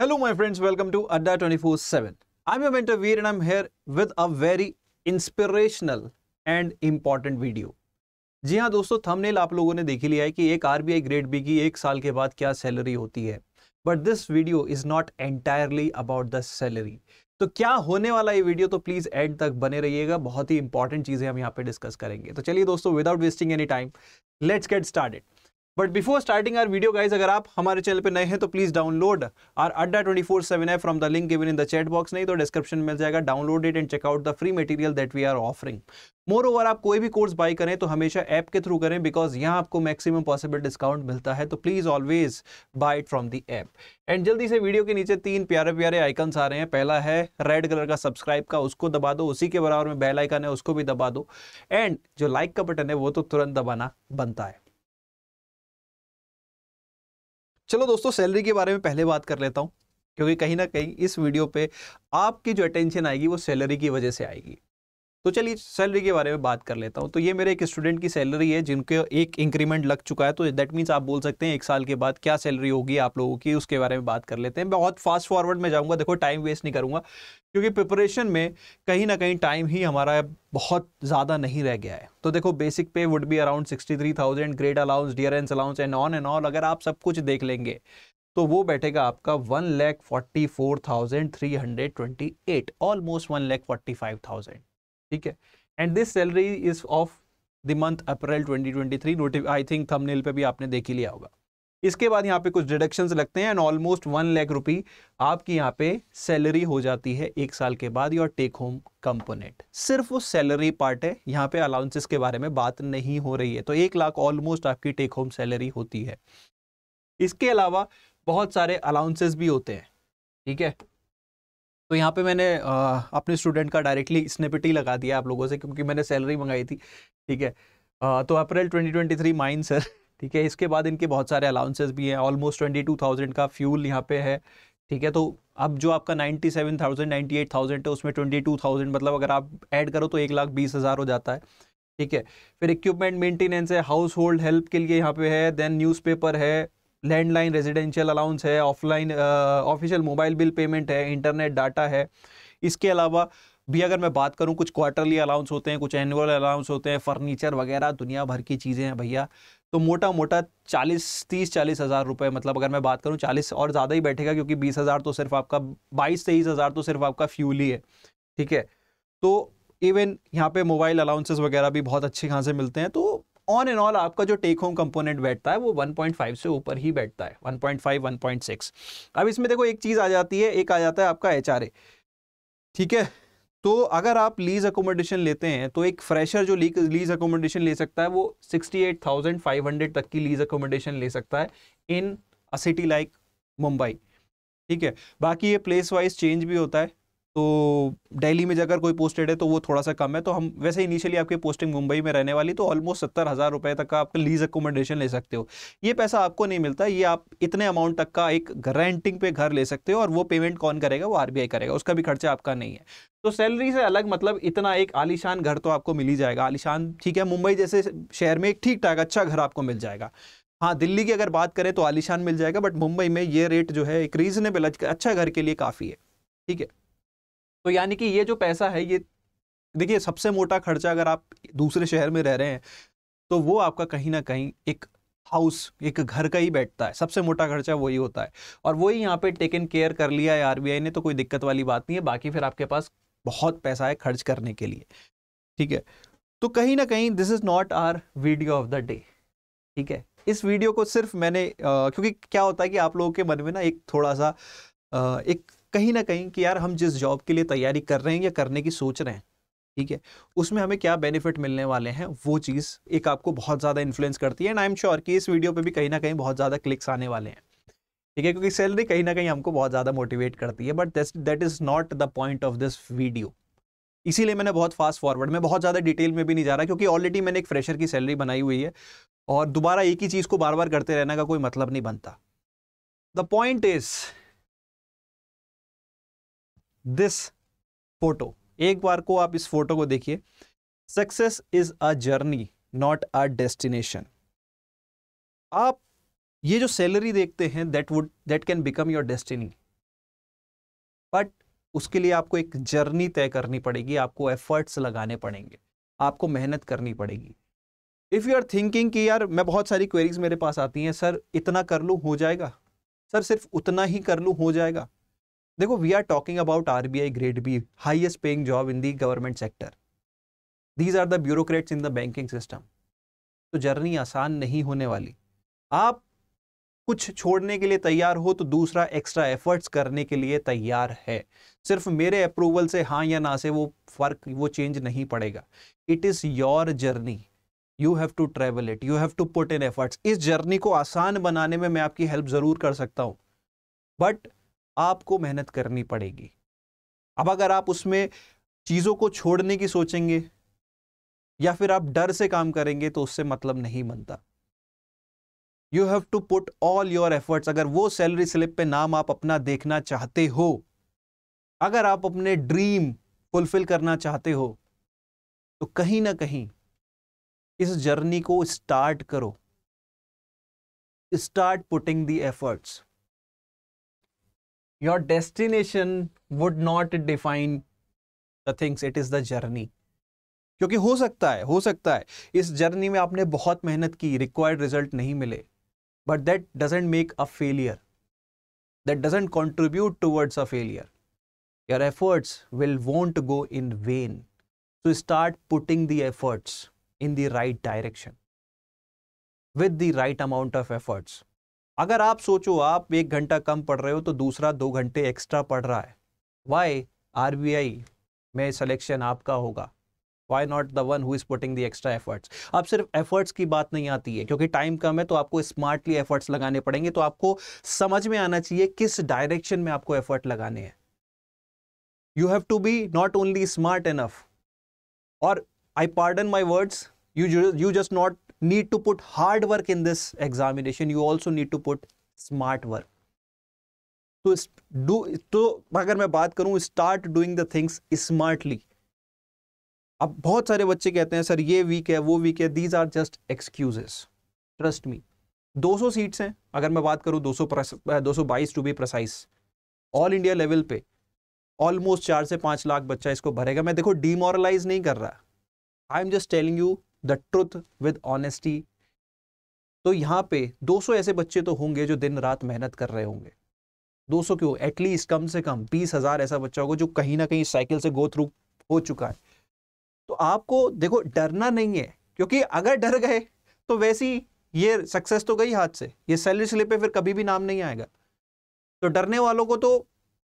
Hello my friends, welcome to Adda 24-7. I'm your mentor Veer and I'm here with a very inspirational and important video. जी हाँ दोस्तों thumbnail आप लोगों ने देखी लिया है कि एक आरबीआई ग्रेड बी की एक साल के बाद क्या सैलरी होती है but this video is not entirely about the salary तो क्या होने वाला ये वीडियो तो प्लीज एंड तक बने रहिएगा बहुत ही इंपॉर्टेंट चीजें हम यहाँ पे डिस्कस करेंगे तो चलिए दोस्तों without wasting any time let's get started but before starting our video guys अगर आप हमारे चैनल पर नए हैं तो please download our Adda twenty four seven है from the link given in the chat box नहीं तो डिस्क्रिप्शन मिल जाएगा download it and check out the free material that we are offering moreover आप कोई भी कोर्स बाई करें तो हमेशा ऐप के थ्रू करें बिकॉज यहाँ आपको मैक्सिमम पॉसिबल डिस्काउंट मिलता है तो please always buy it from the app and जल्दी से वीडियो के नीचे तीन प्यारे प्यारे आइकन्स आ रहे हैं पहला है रेड कलर का सब्सक्राइब का उसको दबा दो उसी के बराबर में बेल आइकन है उसको भी दबा दो एंड जो लाइक का बटन है वो तो तुरंत दबाना बनता है चलो दोस्तों सैलरी के बारे में पहले बात कर लेता हूँ क्योंकि कहीं ना कहीं इस वीडियो पे आपकी जो अटेंशन आएगी वो सैलरी की वजह से आएगी तो चलिए सैलरी के बारे में बात कर लेता हूँ तो ये मेरे एक स्टूडेंट की सैलरी है जिनके एक इंक्रीमेंट लग चुका है तो दैट मीन्स आप बोल सकते हैं एक साल के बाद क्या सैलरी होगी आप लोगों की उसके बारे में बात कर लेते हैं बहुत फास्ट फॉरवर्ड में जाऊँगा देखो टाइम वेस्ट नहीं करूँगा क्योंकि प्रिपरेशन में कहीं ना कहीं टाइम ही हमारा बहुत ज़्यादा नहीं रह गया है तो देखो basic pay would be around sixty three thousand grade allowance dearness allowance and on and all अगर आप सब कुछ देख लेंगे तो वो बैठेगा आपका one lakh forty four thousand three hundred twenty eight almost one lakh forty five thousand ठीक है and this salary is of the month April 2023 twenty I think thumbnail पे भी आपने देख ही लिया होगा इसके बाद यहाँ पे कुछ डिडक्शंस लगते हैं and almost one lakh rupee आपकी यहाँ पे सैलरी हो जाती है एक साल के बाद योर टेक होम कंपोनेंट सिर्फ वो सैलरी पार्ट है यहाँ पे अलाउंसेस के बारे में बात नहीं हो रही है तो एक लाख ऑलमोस्ट आपकी टेक होम सैलरी होती है इसके अलावा बहुत सारे अलाउंसेस भी होते हैं ठीक है तो यहाँ पे मैंने अपने स्टूडेंट का डायरेक्टली स्निपेट ही लगा दिया आप लोगों से क्योंकि मैंने सैलरी मंगाई थी ठीक है आ, तो अप्रैल 2023 माइन सर ठीक है इसके बाद इनके बहुत सारे अलाउंसेस भी हैं ऑलमोस्ट थाउजेंड का फ्यूल यहाँ पे है ठीक है तो अब जो आपका ninety seven thousand eight thousand है उसमें ट्वेंटी टू थाउजेंड मतलब अगर आप ऐड करो तो एक लाख बीस हज़ार हो जाता है ठीक है फिर इक्विपमेंट मेंटेनेंस है हाउस होल्ड हेल्प के लिए यहाँ पे है देन न्यूज़पेपर है लैंडलाइन रेजिडेंशियल अलाउंस है offline official mobile bill payment है इंटरनेट डाटा है इसके अलावा भी अगर मैं बात करूं कुछ क्वार्टरली अलाउंस होते हैं कुछ एनुअल अलाउंस होते हैं फर्नीचर वगैरह दुनिया भर की चीज़ें हैं भैया तो मोटा मोटा चालीस तीस चालीस हज़ार रुपये मतलब अगर मैं बात करूं चालीस और ज़्यादा ही बैठेगा क्योंकि बीस हज़ार तो सिर्फ आपका बाईस तेईस हज़ार तो सिर्फ आपका फ्यूल ही है ठीक है तो इवन यहाँ पे मोबाइल अलाउंसेस वगैरह भी बहुत अच्छे खासे मिलते हैं तो ऑन एंड ऑल आपका जो टेक होम कंपोनेंट बैठता है वो 1.5 से ऊपर ही बैठता है 1.5 1.6 अब इसमें देखो एक चीज़ आ जाती है एक आ जाता है आपका एच ठीक है तो अगर आप लीज अकोमोडेशन लेते हैं तो एक फ्रेशर जो लीज अकोमोडेशन ले सकता है वो 68,500 तक की लीज अकोमोडेशन ले सकता है in a city like Mumbai ठीक है बाकी ये प्लेस वाइज चेंज भी होता है तो दिल्ली में जाकर कोई पोस्टेड है तो वो थोड़ा सा कम है तो हम वैसे इनिशियली आपकी पोस्टिंग मुंबई में रहने वाली तो ऑलमोस्ट सत्तर हज़ार रुपये तक का आप लीज एकोमोडेशन ले सकते हो ये पैसा आपको नहीं मिलता ये आप इतने अमाउंट तक का एक रेंटिंग पे घर ले सकते हो और वो पेमेंट कौन करेगा वो आर करेगा उसका भी खर्चा आपका नहीं है तो सैलरी से अलग मतलब इतना एक आलिशान घर तो आपको मिल ही जाएगा आलिशान ठीक है मुंबई जैसे शहर में एक ठीक ठाक अच्छा घर आपको मिल जाएगा हाँ दिल्ली की अगर बात करें तो आलिशान मिल जाएगा बट मुंबई में ये रेट जो है एक रीजनेबल अच्छा घर के लिए काफ़ी है ठीक है तो यानी कि ये जो पैसा है ये देखिए सबसे मोटा खर्चा अगर आप दूसरे शहर में रह रहे हैं तो वो आपका कहीं ना कहीं एक हाउस एक घर का ही बैठता है सबसे मोटा खर्चा वही होता है और वही यहाँ पे टेकन केयर कर लिया है आरबीआई ने तो कोई दिक्कत वाली बात नहीं है बाकी फिर आपके पास बहुत पैसा है खर्च करने के लिए ठीक है तो कहीं ना कहीं this is not our video of the day ठीक है इस वीडियो को सिर्फ मैंने आ, क्योंकि क्या होता है कि आप लोगों के मन में ना एक थोड़ा सा आ, एक कहीं ना कहीं कि यार हम जिस जॉब के लिए तैयारी कर रहे हैं या करने की सोच रहे हैं ठीक है उसमें हमें क्या बेनिफिट मिलने वाले हैं वो चीज़ एक आपको बहुत ज़्यादा इन्फ्लुएंस करती है एंड आई एम श्योर कि इस वीडियो पे भी कहीं ना कहीं बहुत ज़्यादा क्लिक्स आने वाले हैं ठीक है क्योंकि सैलरी कहीं ना कहीं हमको बहुत ज़्यादा मोटिवेट करती है but that is not the point of this video इसीलिए मैंने बहुत फास्ट फॉरवर्ड में बहुत ज़्यादा डिटेल में भी नहीं जा रहा क्योंकि ऑलरेडी मैंने एक फ्रेशर की सैलरी बनाई हुई है और दोबारा एक ही चीज़ को बार बार करते रहने का कोई मतलब नहीं बनता the point is this photo एक बार को आप इस फोटो को देखिए success is a journey not a destination आप ये जो सैलरी देखते हैं that would that can become your destiny but उसके लिए आपको एक जर्नी तय करनी पड़ेगी आपको एफर्ट्स लगाने पड़ेंगे आपको मेहनत करनी पड़ेगी इफ़ यू आर थिंकिंग कि यार मैं बहुत सारी क्वेरीज मेरे पास आती हैं सर इतना कर लूँ हो जाएगा सर सिर्फ उतना ही कर लूँ हो जाएगा देखो we are talking about RBI grade B highest paying job in the government sector these are the bureaucrats in the banking system तो जर्नी आसान नहीं होने वाली आप कुछ छोड़ने के लिए तैयार हो तो दूसरा एक्स्ट्रा एफर्ट्स करने के लिए तैयार है सिर्फ मेरे अप्रूवल से हाँ या ना से वो फर्क वो चेंज नहीं पड़ेगा it is your journey you have to travel it you have to put in efforts इस जर्नी को आसान बनाने में मैं आपकी हेल्प ज़रूर कर सकता हूँ बट आपको मेहनत करनी पड़ेगी अब अगर आप उसमें चीज़ों को छोड़ने की सोचेंगे या फिर आप डर से काम करेंगे तो उससे मतलब नहीं बनता you have to put all your efforts अगर वो सैलरी स्लिप पे नाम आप अपना देखना चाहते हो अगर आप अपने ड्रीम फुलफिल करना चाहते हो तो कहीं ना कहीं इस जर्नी को स्टार्ट करो start putting the efforts your destination would not define the things it is the journey क्योंकि हो सकता है हो सकता है इस जर्नी में आपने बहुत मेहनत की रिक्वायर्ड रिजल्ट नहीं मिले but that doesn't make a failure that doesn't contribute towards a failure your efforts will won't go in vain. So start putting the efforts in the right direction with the right amount of efforts. अगर आप सोचो आप एक घंटा कम पढ़ रहे हो तो दूसरा दो घंटे एक्स्ट्रा पढ़ रहा है वाई आर में सलेक्शन आपका होगा why not the one who is putting the extra efforts अब सिर्फ एफर्ट्स की बात नहीं आती है क्योंकि टाइम कम है तो आपको स्मार्टली एफर्ट्स लगाने पड़ेंगे तो आपको समझ में आना चाहिए किस डायरेक्शन में आपको एफर्ट लगाने हैं you have to be not only smart enough और I pardon my words you just you just not need to put hard work in this examination you also need to put smart work तो do तो अगर मैं बात करूं start doing the things smartly अब बहुत सारे बच्चे कहते हैं सर ये वीक है वो वीक है these are just excuses trust me 200 seats हैं अगर मैं बात करूं 200 दो सौ बाईस to be precise all India level पे ऑलमोस्ट चार से पाँच लाख बच्चा इसको भरेगा मैं देखो डीमोरलाइज नहीं कर रहा I am just telling you the truth with honesty तो यहां पे 200 ऐसे बच्चे तो होंगे जो दिन रात मेहनत कर रहे होंगे 200 क्यों एटलीस्ट कम से कम बीस हजार ऐसा बच्चा होगा जो कहीं ना कहीं साइकिल से गो थ्रू हो चुका है तो आपको देखो डरना नहीं है क्योंकि अगर डर गए तो वैसी ये सक्सेस तो गई हाथ से ये सैलरी स्लिप पे फिर कभी भी नाम नहीं आएगा तो डरने वालों को तो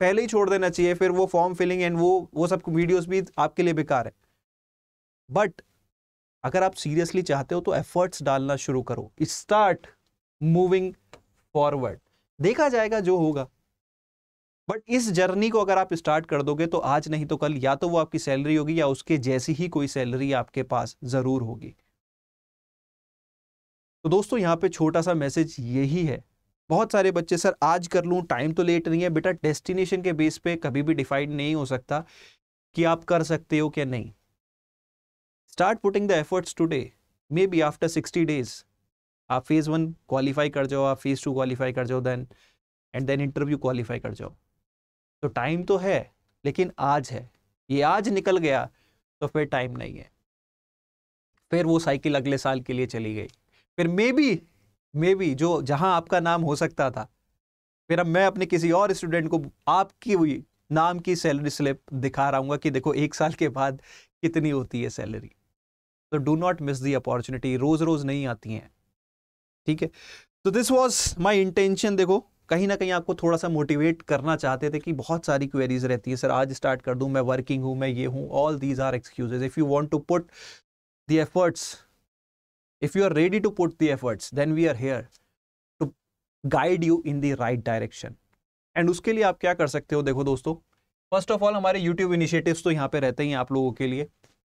पहले ही छोड़ देना चाहिए फिर वो फॉर्म फिलिंग एंड वो वो सब वीडियोस भी आपके लिए बेकार है बट अगर आप सीरियसली चाहते हो तो एफर्ट्स डालना शुरू करो स्टार्ट मूविंग फॉरवर्ड देखा जाएगा जो होगा बट इस जर्नी को अगर आप स्टार्ट कर दोगे तो आज नहीं तो कल या तो वो आपकी सैलरी होगी या उसके जैसी ही कोई सैलरी आपके पास ज़रूर होगी तो दोस्तों यहाँ पे छोटा सा मैसेज यही है बहुत सारे बच्चे सर आज कर लूँ टाइम तो लेट नहीं है बेटा डेस्टिनेशन के बेस पे कभी भी डिफाइंड नहीं हो सकता कि आप कर सकते हो क्या नहीं start putting the efforts today maybe after sixty days आप फेज़ वन क्वालिफाई कर जाओ आप फेज़ टू क्वालिफाई कर जाओ then and then interview qualify कर जाओ तो टाइम तो है लेकिन आज है ये आज निकल गया तो फिर टाइम नहीं है फिर वो साइकिल अगले साल के लिए चली गई फिर मे बी मे बी जो जहाँ आपका नाम हो सकता था फिर अब मैं अपने किसी और स्टूडेंट को आपकी हुई नाम की सैलरी स्लिप दिखा रहा हूँ कि देखो एक साल के बाद कितनी होती है सैलरी तो do not miss the opportunity रोज रोज नहीं आती हैं ठीक है तो दिस वॉज माई इंटेंशन देखो कहीं ना कहीं आपको थोड़ा सा मोटिवेट करना चाहते थे कि बहुत सारी क्वेरीज रहती है सर आज स्टार्ट कर दूं मैं वर्किंग हूं मैं ये हूं all these are excuses if you want to put the efforts if you are ready to put the efforts then we are here to guide you in the right direction and उसके लिए आप क्या कर सकते हो देखो दोस्तों first of all हमारे यूट्यूब इनिशिएटिव तो यहाँ पे रहते ही हैं आप लोगों के लिए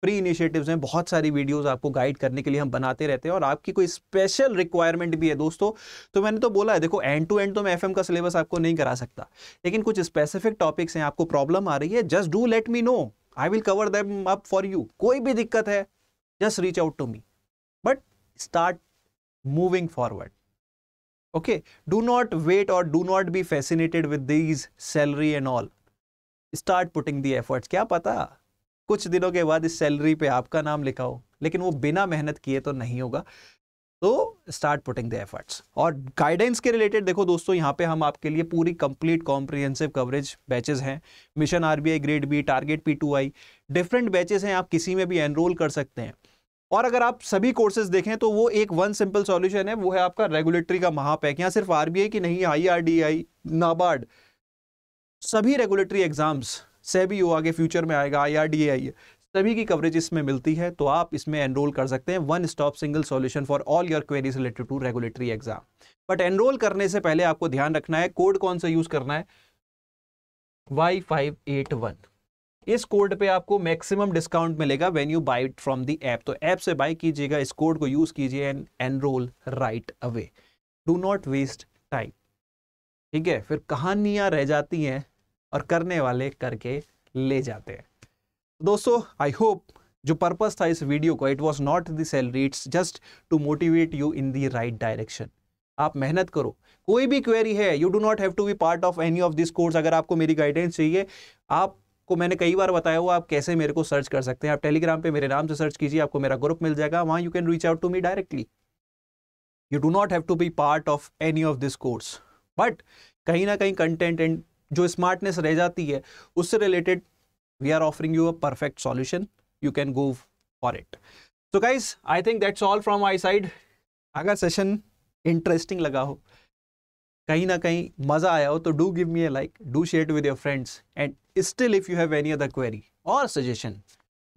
फ्री इनिशिएटिव्स हैं बहुत सारी वीडियोस आपको गाइड करने के लिए हम बनाते रहते हैं और आपकी कोई स्पेशल रिक्वायरमेंट भी है दोस्तों तो मैंने तो बोला है देखो एंड टू एंड तो मैं एफएम का सिलेबस आपको नहीं करा सकता लेकिन कुछ स्पेसिफिक टॉपिक्स हैं आपको प्रॉब्लम आ रही है just do let me know I will cover them up for you कोई भी दिक्कत है just reach out to me but start moving forward okay do not wait और do not be fascinated with these salary and all start putting the efforts क्या पता कुछ दिनों के बाद इस सैलरी पे आपका नाम लिखा हो लेकिन वो बिना मेहनत किए तो नहीं होगा तो स्टार्ट पुटिंग द एफर्ट्स और गाइडेंस के रिलेटेड देखो दोस्तों यहाँ पे हम आपके लिए पूरी कंप्लीट कॉम्प्रिहेंसिव कवरेज बैचेस हैं mission RBI grade B target P two I different batches हैं आप किसी में भी एनरोल कर सकते हैं और अगर आप सभी कोर्सेज देखें तो वो एक वन सिंपल सॉल्यूशन है वो है आपका रेगुलेटरी का महापैक यहाँ सिर्फ आरबीआई की नहीं I R D I NABARD सभी रेगुलेटरी एग्जाम्स सेबी ओ आगे फ्यूचर में आएगा आई डी आई है सभी की कवरेज इसमें मिलती है तो आप इसमें एनरोल कर सकते हैं one stop single solution for all your queries related to regulatory exam but enrol करने से पहले आपको ध्यान रखना है कोड कौन सा यूज करना है वाई फाइव एट वन इस कोड पे आपको मैक्सिमम डिस्काउंट मिलेगा when you buy from the app तो ऐप से बाई कीजिएगा इस कोड को यूज कीजिए and enrol right away do not waste time ठीक है फिर कहानियां रह जाती हैं और करने वाले करके ले जाते हैं तो दोस्तों आई होप जो पर्पज था इस वीडियो को it was not the salary it's just to motivate you in the right direction आप मेहनत करो कोई भी क्वेरी है you do not have to be part of any of this course अगर आपको मेरी गाइडेंस चाहिए आपको मैंने कई बार बताया हुआ आप कैसे मेरे को सर्च कर सकते हैं आप टेलीग्राम पे मेरे नाम से सर्च कीजिए आपको मेरा ग्रुप मिल जाएगा वहां you can reach out to me directly you do not have to be part of any of this course but कहीं ना कहीं कंटेंट एंड जो स्मार्टनेस रह जाती है उससे related we are offering you a perfect solution you can go for it so guys I think that's all from my side अगर session interesting लगा हो कहीं ना कहीं मज़ा आया हो तो do give me a like do share with your friends and still if you have any other query suggestion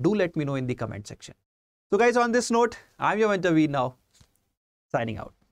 do let me know in the comment section so guys on this note I am your mentor we now signing out